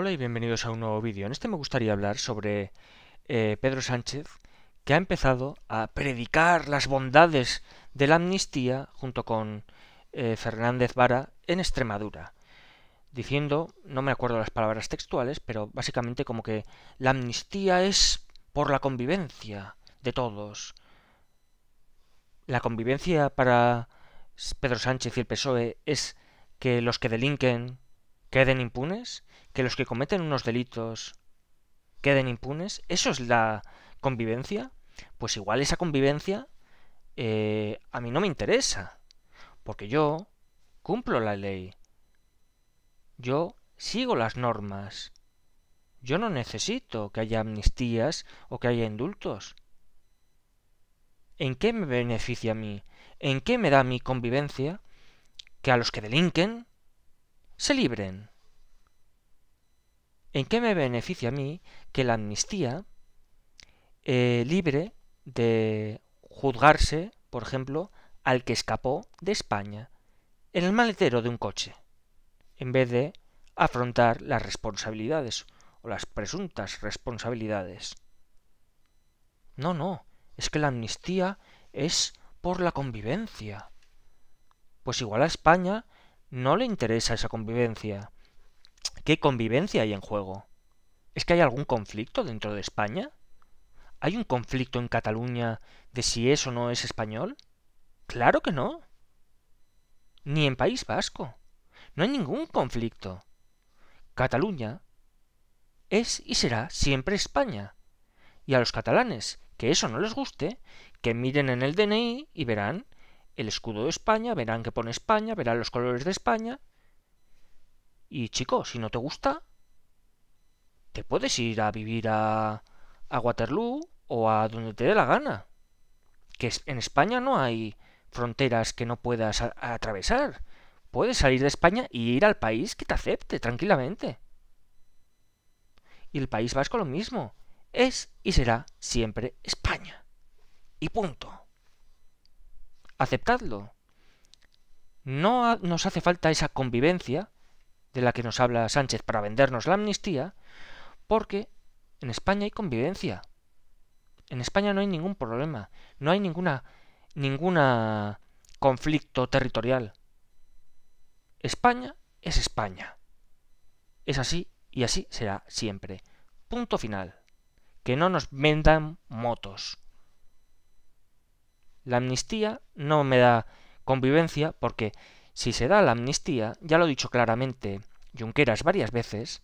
Hola y bienvenidos a un nuevo vídeo. En este me gustaría hablar sobre eh, Pedro Sánchez, que ha empezado a predicar las bondades de la amnistía junto con eh, Fernández Vara en Extremadura, diciendo, no me acuerdo las palabras textuales, pero básicamente como que la amnistía es por la convivencia de todos. La convivencia para Pedro Sánchez y el PSOE es que los que delinquen queden impunes, que los que cometen unos delitos queden impunes, eso es la convivencia, pues igual esa convivencia eh, a mí no me interesa, porque yo cumplo la ley, yo sigo las normas, yo no necesito que haya amnistías o que haya indultos. ¿En qué me beneficia a mí? ¿En qué me da mi convivencia que a los que delinquen se libren. ¿En qué me beneficia a mí que la amnistía eh, libre de juzgarse, por ejemplo, al que escapó de España en el maletero de un coche, en vez de afrontar las responsabilidades o las presuntas responsabilidades? No, no, es que la amnistía es por la convivencia. Pues igual a España no le interesa esa convivencia. ¿Qué convivencia hay en juego? ¿Es que hay algún conflicto dentro de España? ¿Hay un conflicto en Cataluña de si eso no es español? Claro que no. Ni en País Vasco. No hay ningún conflicto. Cataluña es y será siempre España. Y a los catalanes, que eso no les guste, que miren en el DNI y verán el escudo de España, verán que pone España, verán los colores de España. Y chico, si no te gusta, te puedes ir a vivir a, a Waterloo o a donde te dé la gana. Que en España no hay fronteras que no puedas atravesar. Puedes salir de España y ir al país que te acepte tranquilamente. Y el País Vasco lo mismo. Es y será siempre España. Y punto aceptadlo. No nos hace falta esa convivencia de la que nos habla Sánchez para vendernos la amnistía, porque en España hay convivencia. En España no hay ningún problema, no hay ninguna ninguna conflicto territorial. España es España. Es así y así será siempre. Punto final. Que no nos vendan motos. La amnistía no me da convivencia porque si se da la amnistía, ya lo he dicho claramente Junqueras varias veces,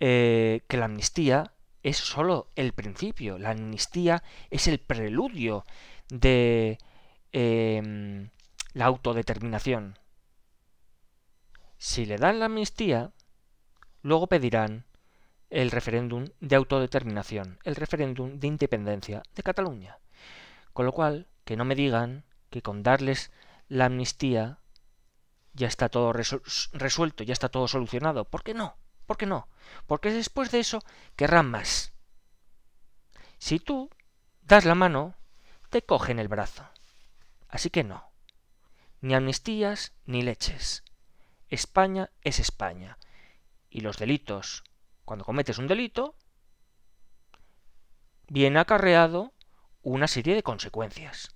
eh, que la amnistía es sólo el principio, la amnistía es el preludio de em, la autodeterminación. Si le dan la amnistía, luego pedirán el referéndum de autodeterminación, el referéndum de independencia de Cataluña. Con lo cual, que no me digan que con darles la amnistía ya está todo resuelto, ya está todo solucionado. ¿Por qué no? ¿Por qué no? Porque después de eso querrán más. Si tú das la mano, te cogen el brazo. Así que no. Ni amnistías ni leches. España es España. Y los delitos, cuando cometes un delito, viene acarreado una serie de consecuencias.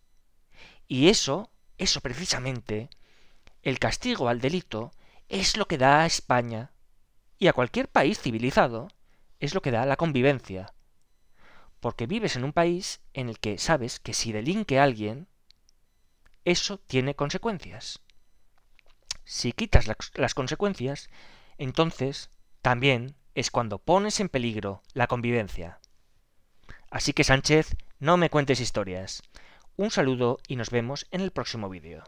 Y eso, eso precisamente, el castigo al delito, es lo que da a España y a cualquier país civilizado, es lo que da la convivencia. Porque vives en un país en el que sabes que si delinque a alguien, eso tiene consecuencias. Si quitas las consecuencias, entonces también es cuando pones en peligro la convivencia. Así que Sánchez no me cuentes historias. Un saludo y nos vemos en el próximo vídeo.